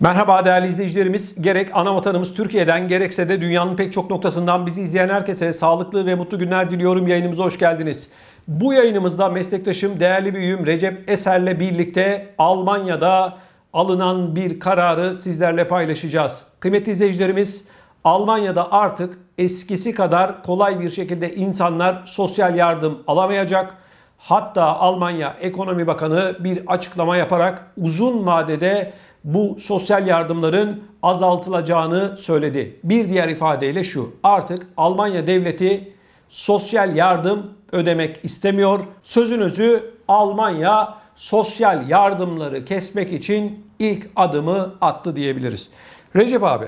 Merhaba değerli izleyicilerimiz. Gerek ana vatanımız Türkiye'den gerekse de dünyanın pek çok noktasından bizi izleyen herkese sağlıklı ve mutlu günler diliyorum. Yayınımıza hoş geldiniz. Bu yayınımızda meslektaşım, değerli büyüğüm Recep Eser'le birlikte Almanya'da alınan bir kararı sizlerle paylaşacağız. Kıymetli izleyicilerimiz, Almanya'da artık eskisi kadar kolay bir şekilde insanlar sosyal yardım alamayacak Hatta Almanya Ekonomi Bakanı bir açıklama yaparak uzun vadede bu sosyal yardımların azaltılacağını söyledi. Bir diğer ifadeyle şu. Artık Almanya devleti sosyal yardım ödemek istemiyor. Sözün özü Almanya sosyal yardımları kesmek için ilk adımı attı diyebiliriz. Recep abi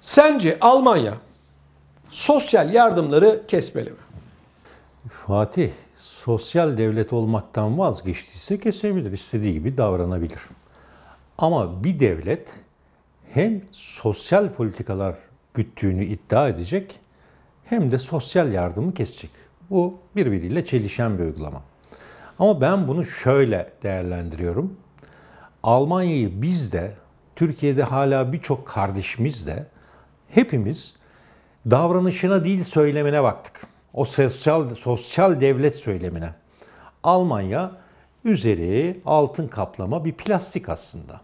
sence Almanya sosyal yardımları kesmeli mi? Fatih sosyal devlet olmaktan vazgeçtiyse kesebilir, istediği gibi davranabilir. Ama bir devlet hem sosyal politikalar güttüğünü iddia edecek hem de sosyal yardımı kesecek. Bu birbiriyle çelişen bir uygulama. Ama ben bunu şöyle değerlendiriyorum. Almanya'yı biz de, Türkiye'de hala birçok kardeşimiz de hepimiz davranışına değil söylemene baktık. O sosyal, sosyal devlet söylemine. Almanya üzeri altın kaplama bir plastik aslında.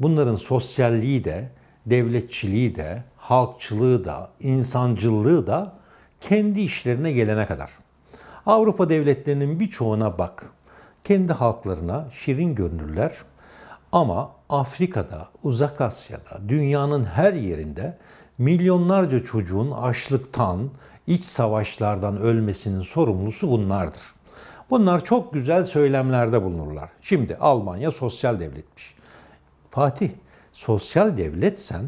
Bunların sosyalliği de, devletçiliği de, halkçılığı da, insancılığı da kendi işlerine gelene kadar. Avrupa devletlerinin birçoğuna bak. Kendi halklarına şirin görünürler ama Afrika'da, Uzak Asya'da, dünyanın her yerinde milyonlarca çocuğun açlıktan, iç savaşlardan ölmesinin sorumlusu bunlardır. Bunlar çok güzel söylemlerde bulunurlar. Şimdi Almanya sosyal devletmiş. Fatih, sosyal devletsen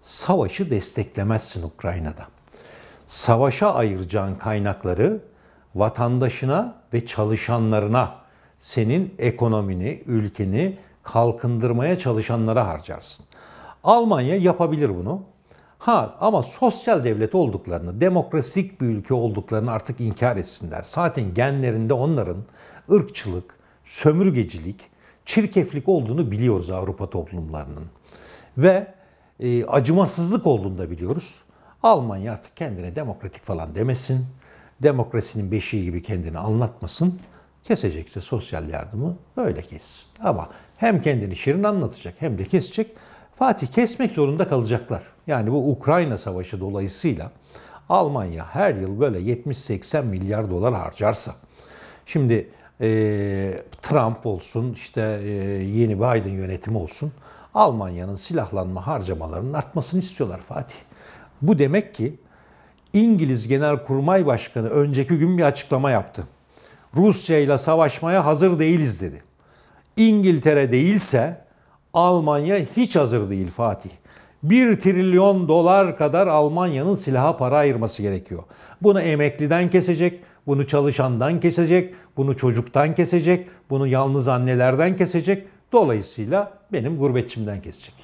savaşı desteklemezsin Ukrayna'da. Savaşa ayıracağın kaynakları vatandaşına ve çalışanlarına, senin ekonomini, ülkeni kalkındırmaya çalışanlara harcarsın. Almanya yapabilir bunu. Ha ama sosyal devlet olduklarını, demokrasik bir ülke olduklarını artık inkar etsinler. Zaten genlerinde onların ırkçılık, sömürgecilik, çirkeflik olduğunu biliyoruz Avrupa toplumlarının. Ve e, acımasızlık olduğunu da biliyoruz. Almanya artık kendine demokratik falan demesin. Demokrasinin beşiği gibi kendini anlatmasın. Kesecekse sosyal yardımı öyle kessin. Ama hem kendini şirin anlatacak hem de kesecek. Fatih kesmek zorunda kalacaklar. Yani bu Ukrayna Savaşı dolayısıyla Almanya her yıl böyle 70-80 milyar dolar harcarsa. Şimdi e, Trump olsun, işte e, yeni Biden yönetimi olsun. Almanya'nın silahlanma harcamalarının artmasını istiyorlar Fatih. Bu demek ki İngiliz Genelkurmay Başkanı önceki gün bir açıklama yaptı. Rusya ile savaşmaya hazır değiliz dedi. İngiltere değilse Almanya hiç hazır değil Fatih. 1 trilyon dolar kadar Almanya'nın silaha para ayırması gerekiyor. Bunu emekliden kesecek, bunu çalışandan kesecek, bunu çocuktan kesecek, bunu yalnız annelerden kesecek. Dolayısıyla benim gurbetçimden kesecek.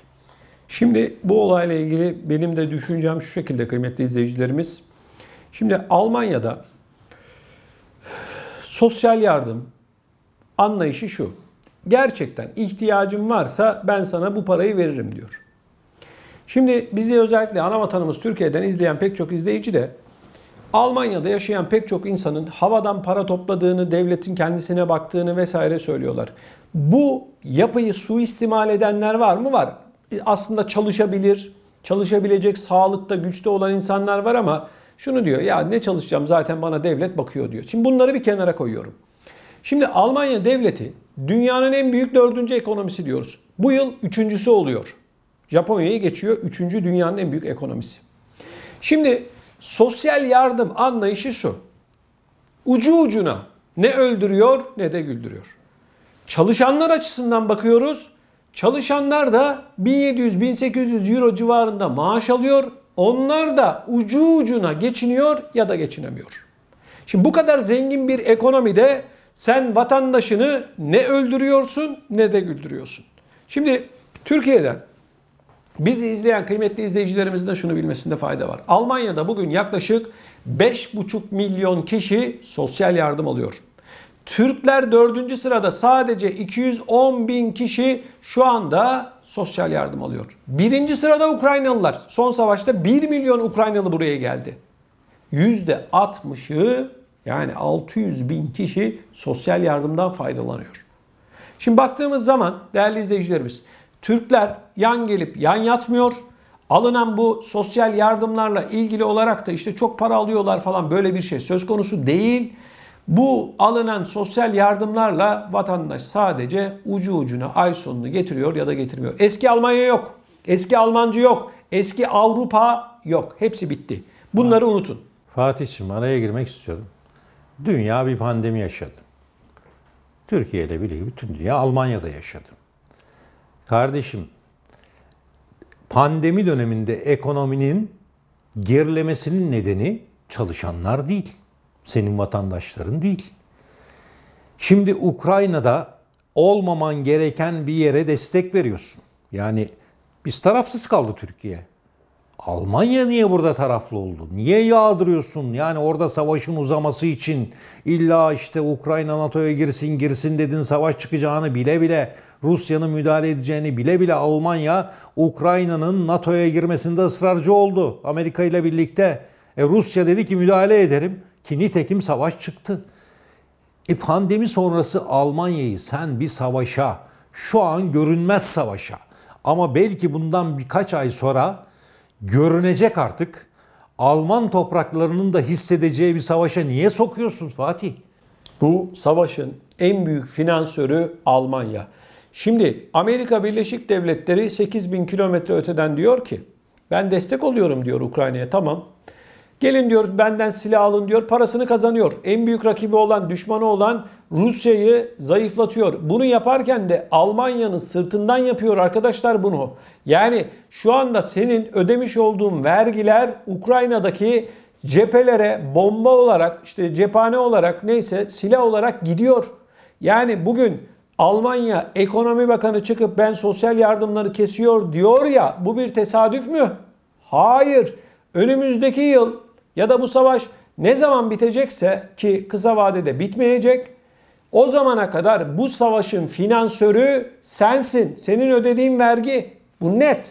Şimdi bu olayla ilgili benim de düşüncem şu şekilde kıymetli izleyicilerimiz. Şimdi Almanya'da sosyal yardım anlayışı şu gerçekten ihtiyacın varsa ben sana bu parayı veririm diyor. Şimdi bizi özellikle ana vatanımız Türkiye'den izleyen pek çok izleyici de Almanya'da yaşayan pek çok insanın havadan para topladığını, devletin kendisine baktığını vesaire söylüyorlar. Bu yapıyı suistimal edenler var mı? Var. E, aslında çalışabilir, çalışabilecek sağlıkta, güçte olan insanlar var ama şunu diyor ya ne çalışacağım zaten bana devlet bakıyor diyor. Şimdi bunları bir kenara koyuyorum. Şimdi Almanya devleti Dünyanın en büyük dördüncü ekonomisi diyoruz. Bu yıl üçüncüsü oluyor. Japonya'yı geçiyor. Üçüncü dünyanın en büyük ekonomisi. Şimdi sosyal yardım anlayışı şu. Ucu ucuna ne öldürüyor ne de güldürüyor. Çalışanlar açısından bakıyoruz. Çalışanlar da 1700-1800 euro civarında maaş alıyor. Onlar da ucu ucuna geçiniyor ya da geçinemiyor. Şimdi bu kadar zengin bir ekonomide sen vatandaşını ne öldürüyorsun ne de güldürüyorsun. Şimdi Türkiye'den bizi izleyen kıymetli izleyicilerimizin de şunu bilmesinde fayda var. Almanya'da bugün yaklaşık 5,5 milyon kişi sosyal yardım alıyor. Türkler dördüncü sırada sadece 210 bin kişi şu anda sosyal yardım alıyor. Birinci sırada Ukraynalılar. Son savaşta 1 milyon Ukraynalı buraya geldi. %60'ı yani 600 bin kişi sosyal yardımdan faydalanıyor. Şimdi baktığımız zaman değerli izleyicilerimiz Türkler yan gelip yan yatmıyor. Alınan bu sosyal yardımlarla ilgili olarak da işte çok para alıyorlar falan böyle bir şey söz konusu değil. Bu alınan sosyal yardımlarla vatandaş sadece ucu ucuna ay sonunu getiriyor ya da getirmiyor. Eski Almanya yok. Eski Almancı yok. Eski Avrupa yok. Hepsi bitti. Bunları unutun. Fatih'ciğim araya girmek istiyorum. Dünya bir pandemi yaşadı. Türkiye'de birlikte bütün dünya Almanya'da yaşadı. Kardeşim pandemi döneminde ekonominin gerilemesinin nedeni çalışanlar değil. Senin vatandaşların değil. Şimdi Ukrayna'da olmaman gereken bir yere destek veriyorsun. Yani biz tarafsız kaldı Türkiye. Almanya niye burada taraflı oldu? Niye yağdırıyorsun? Yani orada savaşın uzaması için illa işte Ukrayna NATO'ya girsin girsin dedin savaş çıkacağını bile bile Rusya'nın müdahale edeceğini bile bile Almanya Ukrayna'nın NATO'ya girmesinde ısrarcı oldu. Amerika ile birlikte. E Rusya dedi ki müdahale ederim ki nitekim savaş çıktı. E pandemi sonrası Almanya'yı sen bir savaşa, şu an görünmez savaşa ama belki bundan birkaç ay sonra görünecek artık. Alman topraklarının da hissedeceği bir savaşa niye sokuyorsun Fatih? Bu savaşın en büyük finansörü Almanya. Şimdi Amerika Birleşik Devletleri 8 bin kilometre öteden diyor ki ben destek oluyorum diyor Ukrayna'ya tamam. Gelin diyor benden silah alın diyor parasını kazanıyor. En büyük rakibi olan düşmanı olan Rusya'yı zayıflatıyor. Bunu yaparken de Almanya'nın sırtından yapıyor arkadaşlar bunu. Yani şu anda senin ödemiş olduğun vergiler Ukrayna'daki cephelere bomba olarak işte cephane olarak neyse silah olarak gidiyor. Yani bugün Almanya Ekonomi Bakanı çıkıp ben sosyal yardımları kesiyor diyor ya bu bir tesadüf mü? Hayır. Önümüzdeki yıl ya da bu savaş ne zaman bitecekse ki kısa vadede bitmeyecek o zamana kadar bu savaşın finansörü sensin. Senin ödediğin vergi. Bu net.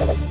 Thank